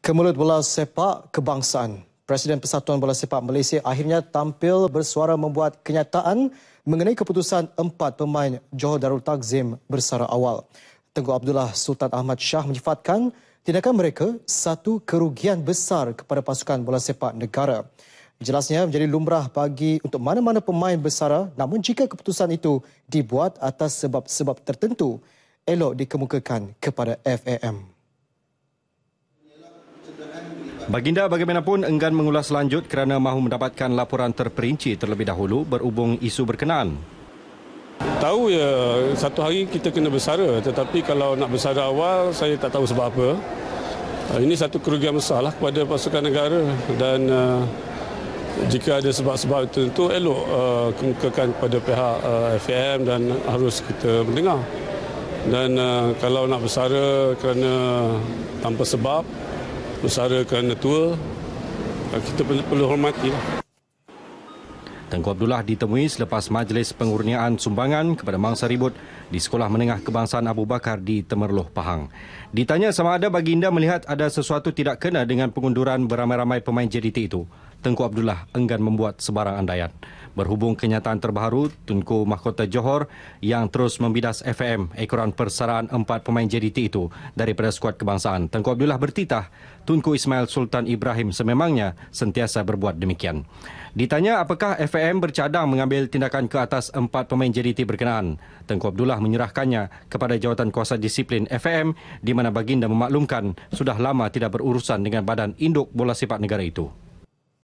Kemulut bola sepak kebangsaan. Presiden Persatuan Bola Sepak Malaysia akhirnya tampil bersuara membuat kenyataan mengenai keputusan empat pemain Johor Darul Takzim bersara awal. Tengku Abdullah Sultan Ahmad Shah menyifatkan tindakan mereka satu kerugian besar kepada pasukan bola sepak negara. Jelasnya menjadi lumrah bagi untuk mana-mana pemain bersara namun jika keputusan itu dibuat atas sebab-sebab tertentu elok dikemukakan kepada FAM. Baginda bagaimanapun enggan mengulas lanjut kerana mahu mendapatkan laporan terperinci terlebih dahulu berhubung isu berkenaan. Tahu ya, satu hari kita kena bersara tetapi kalau nak bersara awal saya tak tahu sebab apa. Ah, ini satu kerugian besar lah kepada pasukan negara dan uh, jika ada sebab-sebab tertentu elok uh, kemukakan kepada pihak uh, FAM dan harus kita mendengar. Dan uh, kalau nak bersara kerana tanpa sebab, usahakan ketua kita perlu hormati. Lah. Tengku Abdullah ditemui selepas majlis pengurniaan sumbangan kepada mangsa ribut di Sekolah Menengah Kebangsaan Abu Bakar di Temerloh, Pahang. Ditanya sama ada baginda melihat ada sesuatu tidak kena dengan pengunduran beramai-ramai pemain JDT itu. Tengku Abdullah enggan membuat sebarang andaian. Berhubung kenyataan terbaru, Tengku Mahkota Johor yang terus membidas FM ekoran persaraan empat pemain JDT itu daripada skuad kebangsaan. Tengku Abdullah bertitah, Tengku Ismail Sultan Ibrahim sememangnya sentiasa berbuat demikian. Ditanya apakah FAM bercadang mengambil tindakan ke atas empat pemain JDT berkenaan, Tengku Abdullah menyerahkannya kepada jawatan kuasa disiplin FAM di mana baginda memaklumkan sudah lama tidak berurusan dengan badan induk bola sepak negara itu.